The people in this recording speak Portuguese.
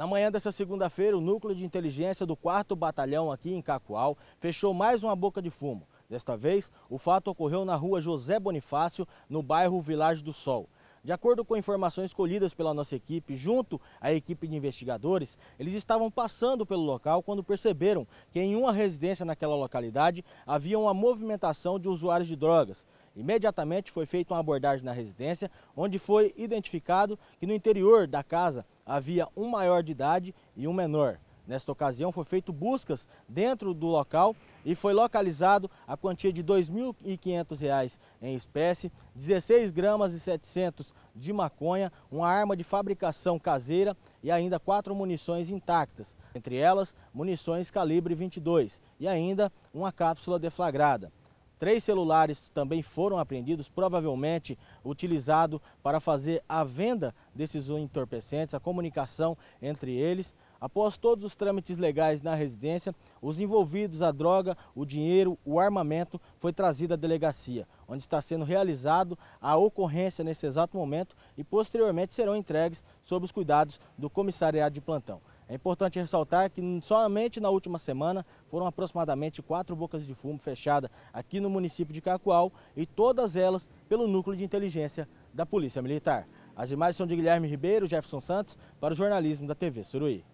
Na manhã dessa segunda-feira, o núcleo de inteligência do 4 Batalhão aqui em Cacoal fechou mais uma boca de fumo. Desta vez, o fato ocorreu na rua José Bonifácio, no bairro Vilagem do Sol. De acordo com informações colhidas pela nossa equipe, junto à equipe de investigadores, eles estavam passando pelo local quando perceberam que em uma residência naquela localidade havia uma movimentação de usuários de drogas. Imediatamente foi feita uma abordagem na residência, onde foi identificado que no interior da casa havia um maior de idade e um menor. Nesta ocasião, foi feito buscas dentro do local e foi localizado a quantia de R$ 2.500 em espécie, 16 gramas e 700 de maconha, uma arma de fabricação caseira e ainda quatro munições intactas, entre elas munições calibre 22 e ainda uma cápsula deflagrada. Três celulares também foram apreendidos, provavelmente utilizado para fazer a venda desses entorpecentes, a comunicação entre eles. Após todos os trâmites legais na residência, os envolvidos, a droga, o dinheiro, o armamento foi trazido à delegacia, onde está sendo realizado a ocorrência nesse exato momento e posteriormente serão entregues sob os cuidados do comissariado de plantão. É importante ressaltar que somente na última semana foram aproximadamente quatro bocas de fumo fechadas aqui no município de Cacoal e todas elas pelo núcleo de inteligência da Polícia Militar. As imagens são de Guilherme Ribeiro, Jefferson Santos, para o jornalismo da TV Suruí.